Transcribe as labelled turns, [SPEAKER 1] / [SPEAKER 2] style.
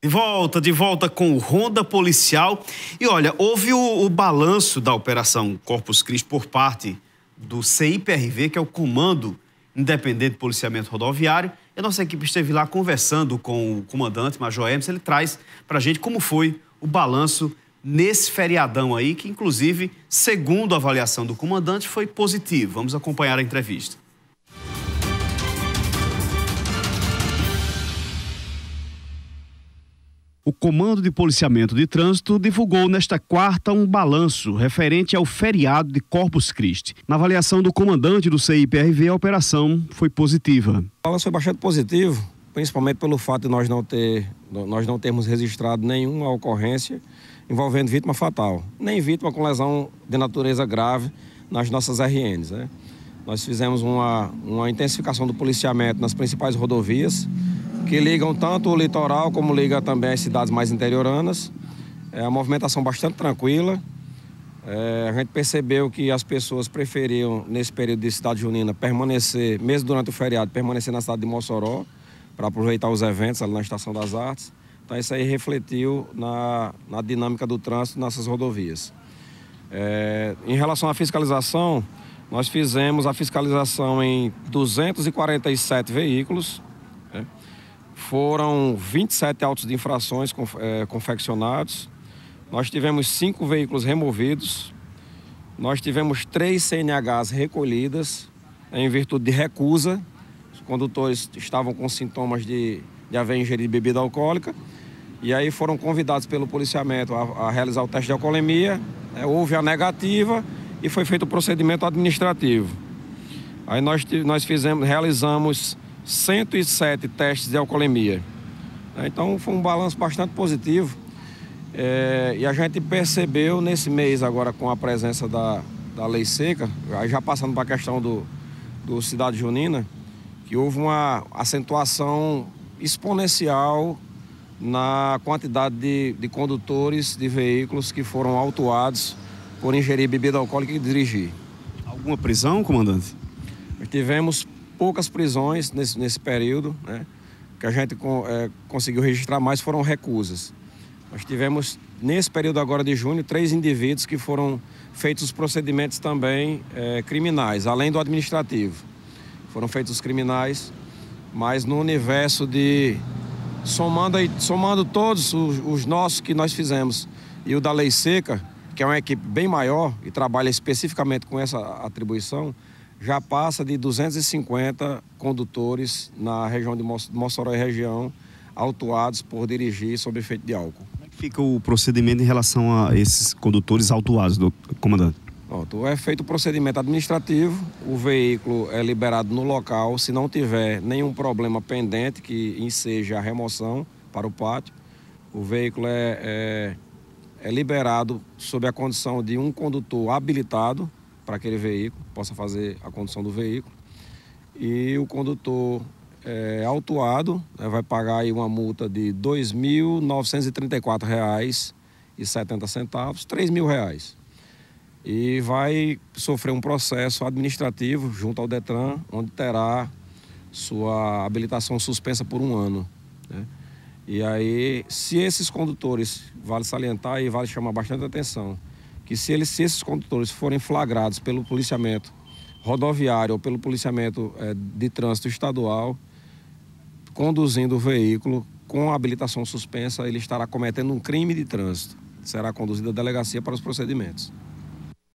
[SPEAKER 1] De volta, de volta com o Ronda Policial. E olha, houve o, o, balanço da Operação Corpus Christi por parte do CIPRV, que é o Comando Independente de Policiamento Rodoviário. E a nossa equipe esteve lá conversando com o comandante, Major Emerson. Ele traz para a gente como foi o balanço nesse feriadão aí, que inclusive, segundo a avaliação do comandante, foi positivo. Vamos acompanhar a entrevista. O Comando de Policiamento de Trânsito divulgou nesta quarta um balanço referente ao feriado de Corpus Christi. Na avaliação do comandante do CIPRV, a operação foi positiva. O balanço foi bastante positivo,
[SPEAKER 2] principalmente pelo fato de nós não, ter, nós não termos registrado nenhuma ocorrência envolvendo vítima fatal, nem vítima com lesão de natureza grave nas nossas RNs. Né? Nós fizemos uma, uma intensificação do policiamento nas principais rodovias que ligam tanto o litoral como liga também as cidades mais interioranas. É uma movimentação bastante tranquila. É, a gente percebeu que as pessoas preferiam, nesse período de cidade junina, permanecer, mesmo durante o feriado, permanecer na cidade de Mossoró, para aproveitar os eventos ali na Estação das Artes. Então, isso aí refletiu na, na dinâmica do trânsito nessas rodovias. É, em relação à fiscalização, nós fizemos a fiscalização em 247 veículos. Né? Foram 27 autos de infrações é, confeccionados. Nós tivemos cinco veículos removidos. Nós tivemos três CNHs recolhidas em virtude de recusa. Os condutores estavam com sintomas de, de haver ingerido bebida alcoólica. E aí foram convidados pelo policiamento a, a realizar o teste de alcoolemia. É, houve a negativa e foi feito o procedimento administrativo. Aí nós, nós fizemos, realizamos 107 testes de alcoolemia. Né, então foi um balanço bastante positivo. É, e a gente percebeu nesse mês agora com a presença da, da lei seca, já passando para a questão do, do Cidade Junina, que houve uma acentuação exponencial na quantidade de, de condutores de veículos que foram autuados por ingerir bebida alcoólica e dirigir. Alguma prisão, comandante? Nós tivemos poucas prisões nesse, nesse período, né? que a gente é, conseguiu registrar mais foram recusas. Nós tivemos, nesse período agora de junho, três indivíduos que foram feitos os procedimentos também é, criminais, além do administrativo. Foram feitos os criminais, mas no universo de. Somando, aí, somando todos os, os nossos que nós fizemos e o da Lei Seca, que é uma equipe bem maior e trabalha especificamente com essa atribuição, já passa de 250 condutores na região de Mossoró e região autuados por dirigir sob efeito de álcool. Como é que fica o
[SPEAKER 1] procedimento em relação a esses condutores autuados, comandante?
[SPEAKER 2] Pronto, é feito o procedimento administrativo, o veículo é liberado no local, se não tiver nenhum problema pendente que enseja a remoção para o pátio, o veículo é, é, é liberado sob a condição de um condutor habilitado para aquele veículo, possa fazer a condução do veículo. E o condutor é, autuado né, vai pagar aí uma multa de R$ 2.934,70, R$ reais E vai sofrer um processo administrativo junto ao DETRAN, onde terá sua habilitação suspensa por um ano. Né? E aí, se esses condutores, vale salientar e vale chamar bastante atenção, que se, eles, se esses condutores forem flagrados pelo policiamento rodoviário ou pelo policiamento é, de trânsito estadual, conduzindo o veículo com habilitação suspensa, ele estará cometendo um crime de trânsito. Será conduzido à delegacia para os procedimentos.